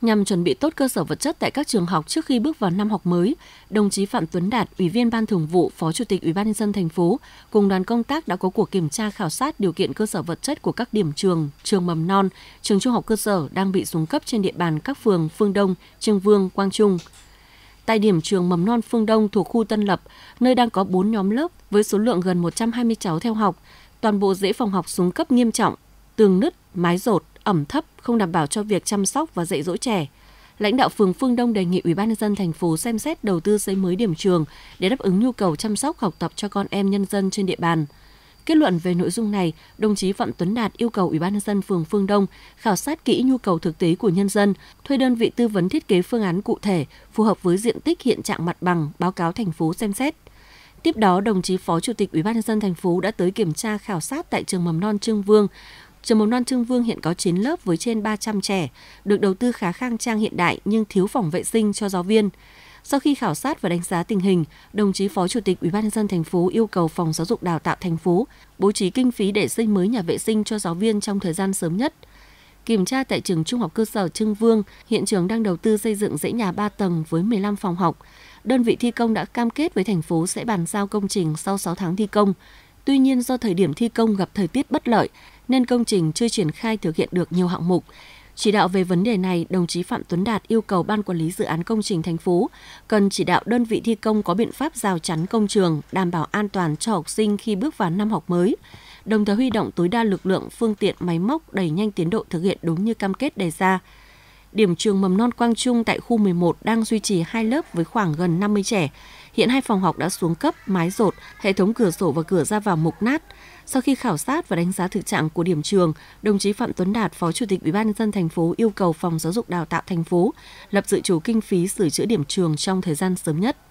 Nhằm chuẩn bị tốt cơ sở vật chất tại các trường học trước khi bước vào năm học mới, đồng chí Phạm Tuấn Đạt, Ủy viên Ban Thường vụ, Phó Chủ tịch Ủy ban nhân dân thành phố cùng đoàn công tác đã có cuộc kiểm tra khảo sát điều kiện cơ sở vật chất của các điểm trường, trường mầm non, trường trung học cơ sở đang bị xuống cấp trên địa bàn các phường Phương Đông, Trương Vương, Quang Trung. Tại điểm trường mầm non Phương Đông thuộc khu Tân Lập, nơi đang có 4 nhóm lớp với số lượng gần 120 cháu theo học, toàn bộ dãy phòng học xuống cấp nghiêm trọng, tường nứt, mái rột, ẩm thấp không đảm bảo cho việc chăm sóc và dạy dỗ trẻ. Lãnh đạo phường Phương Đông đề nghị Ủy ban nhân dân thành phố xem xét đầu tư xây mới điểm trường để đáp ứng nhu cầu chăm sóc học tập cho con em nhân dân trên địa bàn. Kết luận về nội dung này, đồng chí Phạm Tuấn Đạt yêu cầu Ủy ban nhân dân phường Phương Đông khảo sát kỹ nhu cầu thực tế của nhân dân, thuê đơn vị tư vấn thiết kế phương án cụ thể phù hợp với diện tích hiện trạng mặt bằng, báo cáo thành phố xem xét. Tiếp đó, đồng chí Phó Chủ tịch Ủy ban nhân dân thành phố đã tới kiểm tra khảo sát tại trường mầm non Trương Vương, Trường mầm non Trưng Vương hiện có 9 lớp với trên 300 trẻ, được đầu tư khá khang trang hiện đại nhưng thiếu phòng vệ sinh cho giáo viên. Sau khi khảo sát và đánh giá tình hình, đồng chí Phó Chủ tịch Ủy ban nhân dân thành phố yêu cầu Phòng Giáo dục Đào tạo thành phố bố trí kinh phí để xây mới nhà vệ sinh cho giáo viên trong thời gian sớm nhất. Kiểm tra tại trường Trung học cơ sở Trưng Vương, hiện trường đang đầu tư xây dựng dãy nhà 3 tầng với 15 phòng học. Đơn vị thi công đã cam kết với thành phố sẽ bàn giao công trình sau 6 tháng thi công. Tuy nhiên do thời điểm thi công gặp thời tiết bất lợi, nên công trình chưa triển khai thực hiện được nhiều hạng mục. Chỉ đạo về vấn đề này, đồng chí Phạm Tuấn Đạt yêu cầu Ban Quản lý Dự án Công trình thành phố cần chỉ đạo đơn vị thi công có biện pháp rào chắn công trường, đảm bảo an toàn cho học sinh khi bước vào năm học mới, đồng thời huy động tối đa lực lượng, phương tiện, máy móc đẩy nhanh tiến độ thực hiện đúng như cam kết đề ra điểm trường mầm non Quang Trung tại khu 11 đang duy trì hai lớp với khoảng gần 50 trẻ. Hiện hai phòng học đã xuống cấp, mái rột, hệ thống cửa sổ và cửa ra vào mục nát. Sau khi khảo sát và đánh giá thực trạng của điểm trường, đồng chí Phạm Tuấn Đạt, Phó Chủ tịch Ủy ban nhân dân thành phố yêu cầu Phòng Giáo dục Đào tạo thành phố lập dự trù kinh phí sửa chữa điểm trường trong thời gian sớm nhất.